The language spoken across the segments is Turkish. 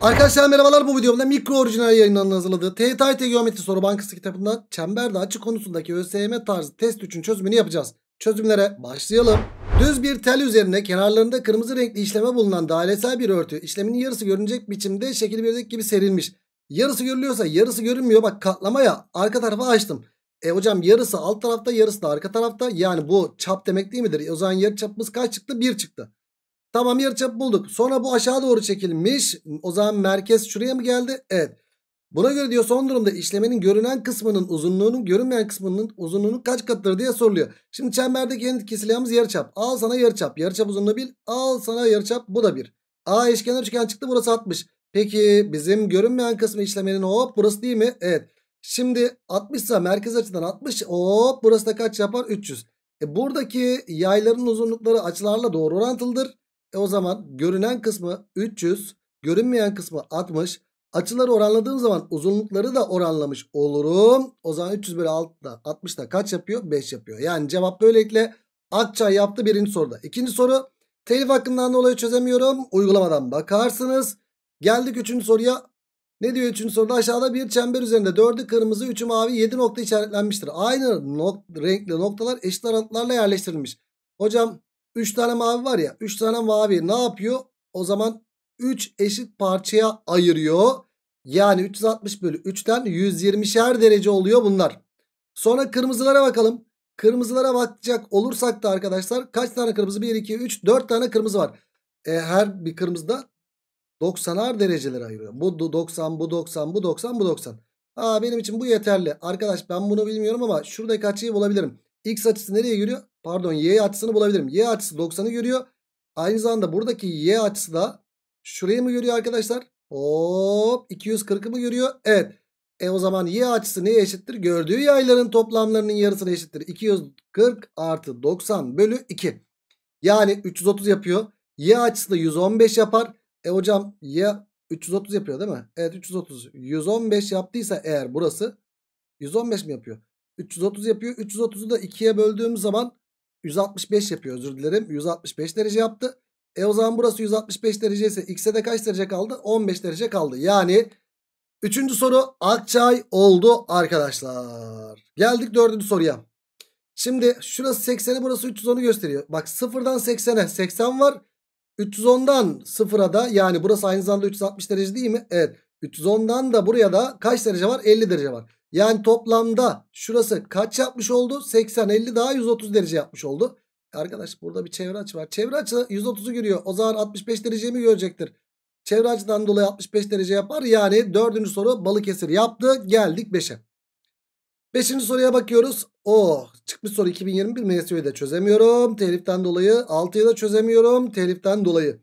Arkadaşlar merhabalar bu videomda mikro orijinal yayınlarının hazırladığı TYT Geometri Soru Bankası kitabından çemberde açı konusundaki ÖSYM tarzı test 3'ün çözümünü yapacağız. Çözümlere başlayalım. Düz bir tel üzerine kenarlarında kırmızı renkli işleme bulunan dairesel bir örtü işleminin yarısı görünecek biçimde şekil birdeki gibi serilmiş. Yarısı görülüyorsa yarısı görünmüyor bak katlamaya arka tarafa açtım. E hocam yarısı alt tarafta yarısı da arka tarafta yani bu çap demek değil midir? E, o zaman yarı çapımız kaç çıktı? 1 çıktı. Tamam yarıçapı bulduk. Sonra bu aşağı doğru çekilmiş. O zaman merkez şuraya mı geldi? Evet. Buna göre diyor son durumda işlemenin görünen kısmının uzunluğunun görünmeyen kısmının uzunluğunun kaç katıdır diye soruluyor. Şimdi çemberdeki en etkili silahımız yarıçap. Al sana yarıçap. Yarıçap uzunluğu bil. Al sana yarıçap. Bu da bir. A eşkenar üçgen çıktı. Burası 60. Peki bizim görünmeyen kısmı işlemenin hop burası değil mi? Evet. Şimdi 60 ise merkez açıdan 60 hop burası da kaç yapar? 300. E buradaki yayların uzunlukları açılarla doğru orantılıdır. E o zaman görünen kısmı 300, görünmeyen kısmı 60. Açıları oranladığım zaman uzunlukları da oranlamış olurum. O zaman 300 bölü 6 60 da kaç yapıyor? 5 yapıyor. Yani cevap böylelikle Akçay yaptı birinci soruda. İkinci soru telif hakkından dolayı çözemiyorum. Uygulamadan bakarsınız. Geldik üçüncü soruya. Ne diyor üçüncü soruda? Aşağıda bir çember üzerinde dördü kırmızı, üçü mavi, yedi nokta işaretlenmiştir. Aynı nok renkli noktalar eşit aralıklarla yerleştirilmiş. Hocam 3 tane mavi var ya. 3 tane mavi ne yapıyor? O zaman 3 eşit parçaya ayırıyor. Yani 360 bölü 3'ten 120'şer derece oluyor bunlar. Sonra kırmızılara bakalım. Kırmızılara bakacak olursak da arkadaşlar kaç tane kırmızı? 1, 2, 3, 4 tane kırmızı var. E, her bir kırmızıda 90'ar dereceleri ayırıyor. Bu 90, bu 90, bu 90, bu 90. Aa, benim için bu yeterli. Arkadaş ben bunu bilmiyorum ama şuradaki açıyı bulabilirim. X açısı nereye giriyor? Pardon y açısını bulabilirim. Y açısı 90'ı görüyor. Aynı zamanda buradaki y açısı da şurayı mı görüyor arkadaşlar? Hop 240'ı mı görüyor? Evet. E o zaman y açısı neye eşittir? Gördüğü yayların toplamlarının yarısına eşittir. 240 artı 90 bölü 2. Yani 330 yapıyor. Y açısı da 115 yapar. E hocam y 330 yapıyor değil mi? Evet 330. 115 yaptıysa eğer burası 115 mi yapıyor? 330 yapıyor. 330'u da 2'ye böldüğüm zaman 165 yapıyor özür dilerim. 165 derece yaptı. E o zaman burası 165 derece ise x'e de kaç derece kaldı? 15 derece kaldı. Yani üçüncü soru akçay oldu arkadaşlar. Geldik dördüncü soruya. Şimdi şurası 80'i burası 310'u gösteriyor. Bak 0'dan 80'e 80 var. 310'dan 0'a da yani burası aynı zamanda 360 derece değil mi? Evet. 310'dan da buraya da kaç derece var? 50 derece var. Yani toplamda şurası kaç yapmış oldu? 80, 50 daha 130 derece yapmış oldu. Arkadaş burada bir çevre açı var. Çevre açı 130'u görüyor. O zaman 65 mi görecektir. Çevre açıdan dolayı 65 derece yapar. Yani dördüncü soru Balıkesir yaptı. Geldik 5'e. Beşinci soruya bakıyoruz. O oh, çıkmış soru 2021 MSU'yu da çözemiyorum. Teliften dolayı 6'yı da çözemiyorum. Teliften dolayı.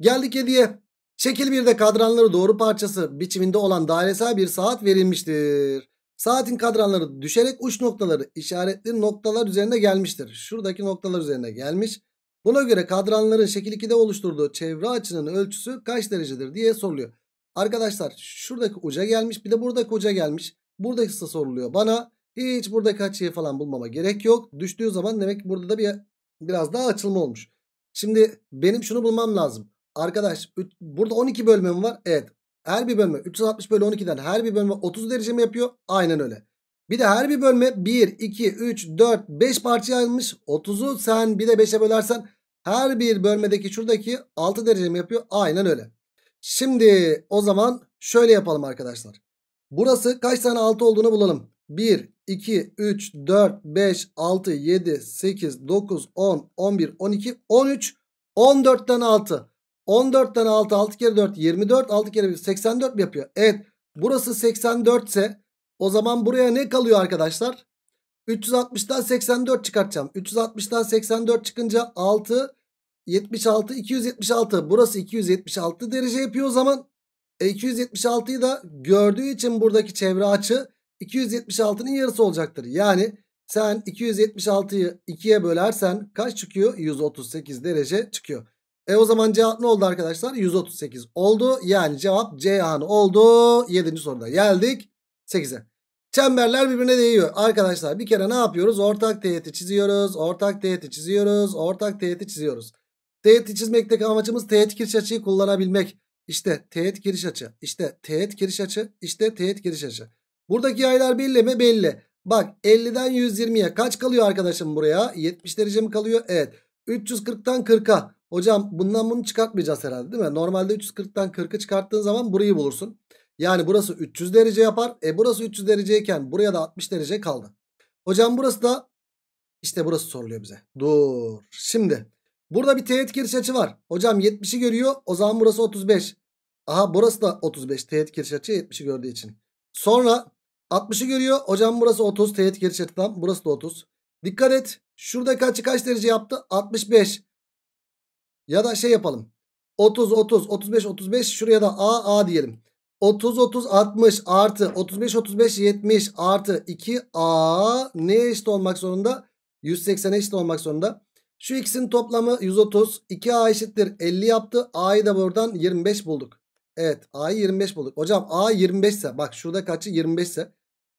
Geldik 7'ye. Şekil 1'de kadranları doğru parçası biçiminde olan dairesel bir saat verilmiştir. Saatin kadranları düşerek uç noktaları işaretli noktalar üzerine gelmiştir. Şuradaki noktalar üzerine gelmiş. Buna göre kadranların şekil 2'de oluşturduğu çevre açının ölçüsü kaç derecedir diye soruluyor. Arkadaşlar şuradaki uca gelmiş bir de buradaki uca gelmiş. Buradaki ise soruluyor bana. Hiç buradaki açıyı şey falan bulmama gerek yok. Düştüğü zaman demek ki burada da bir biraz daha açılma olmuş. Şimdi benim şunu bulmam lazım. Arkadaş burada 12 bölmem var. Evet her bir bölme 360 bölü 12'den her bir bölme 30 derece mi yapıyor? Aynen öyle. Bir de her bir bölme 1, 2, 3, 4, 5 parçaya ayrılmış. 30'u sen bir de 5'e bölersen her bir bölmedeki şuradaki 6 derece mi yapıyor? Aynen öyle. Şimdi o zaman şöyle yapalım arkadaşlar. Burası kaç tane 6 olduğunu bulalım. 1, 2, 3, 4, 5, 6, 7, 8, 9, 10, 11, 12, 13, 14'ten 6. 14 14'ten 6 6 kere 4 24 6 kere 1 84 mi yapıyor? Evet burası 84 ise o zaman buraya ne kalıyor arkadaşlar? 360'dan 84 çıkartacağım. 360'dan 84 çıkınca 6 76 276 burası 276 derece yapıyor o zaman. E 276'yı da gördüğü için buradaki çevre açı 276'nın yarısı olacaktır. Yani sen 276'yı 2'ye bölersen kaç çıkıyor? 138 derece çıkıyor. E o zaman cevap ne oldu arkadaşlar? 138 oldu. Yani cevap C anı oldu. 7. soruda geldik 8'e. Çemberler birbirine değiyor. Arkadaşlar bir kere ne yapıyoruz? Ortak teğeti çiziyoruz. Ortak teğeti çiziyoruz. Ortak teğeti çiziyoruz. Teğeti çizmekteki amacımız teğet giriş açıyı kullanabilmek. İşte teğet giriş açı. İşte teğet giriş açı. İşte teğet giriş açı. Buradaki yaylar belli mi? Belli. Bak 50'den 120'ye kaç kalıyor arkadaşım buraya? 70 derece mi kalıyor? Evet. 340'tan 40'a. Hocam bundan bunu çıkartmayacağız herhalde değil mi? Normalde 340'tan 40'ı çıkarttığın zaman burayı bulursun. Yani burası 300 derece yapar. E burası 300 dereceyken buraya da 60 derece kaldı. Hocam burası da işte burası soruluyor bize. Dur. Şimdi burada bir teğet giriş açı var. Hocam 70'i görüyor. O zaman burası 35. Aha burası da 35. Teğet giriş açı 70'i gördüğü için. Sonra 60'ı görüyor. Hocam burası 30. Teğet giriş açıdan burası da 30. Dikkat et. Şuradaki açı kaç derece yaptı? 65. Ya da şey yapalım. 30 30 35 35 şuraya da A A diyelim. 30 30 60 artı 35 35 70 artı 2 A ne eşit olmak zorunda? 180 eşit olmak zorunda. Şu ikisinin toplamı 130. 2A eşittir 50 yaptı. A'yı da buradan 25 bulduk. Evet A'yı 25 bulduk. Hocam A 25 ise bak şurada kaçı 25 ise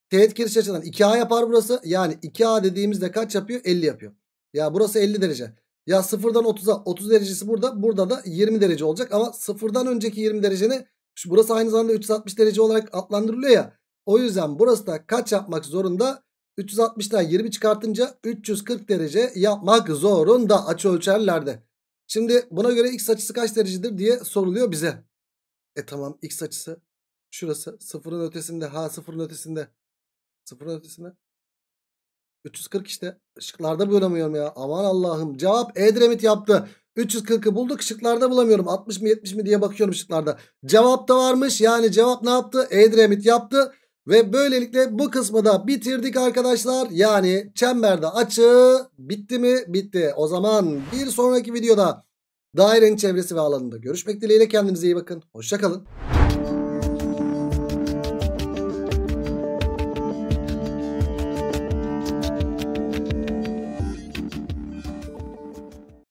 teğet kiriş açıdan 2A yapar burası. Yani 2A dediğimizde kaç yapıyor? 50 yapıyor. Ya burası 50 derece. Ya sıfırdan 30'a 30 derecesi burada. Burada da 20 derece olacak. Ama sıfırdan önceki 20 dereceni burası aynı zamanda 360 derece olarak adlandırılıyor ya. O yüzden burası da kaç yapmak zorunda? 360'dan 20 çıkartınca 340 derece yapmak zorunda açı ölçerlerde. Şimdi buna göre x açısı kaç derecedir diye soruluyor bize. E tamam x açısı şurası sıfırın ötesinde ha sıfırın ötesinde sıfırın ötesinde 340 işte. Şıklarda bulamıyorum ya. Aman Allah'ım. Cevap Edremit yaptı. 340'ı bulduk. Şıklarda bulamıyorum. 60 mı 70 mi diye bakıyorum ışıklarda Cevap da varmış. Yani cevap ne yaptı? Edremit yaptı. Ve böylelikle bu kısmı da bitirdik arkadaşlar. Yani çemberde açı bitti mi? Bitti. O zaman bir sonraki videoda dairenin çevresi ve alanında görüşmek dileğiyle. Kendinize iyi bakın. Hoşçakalın.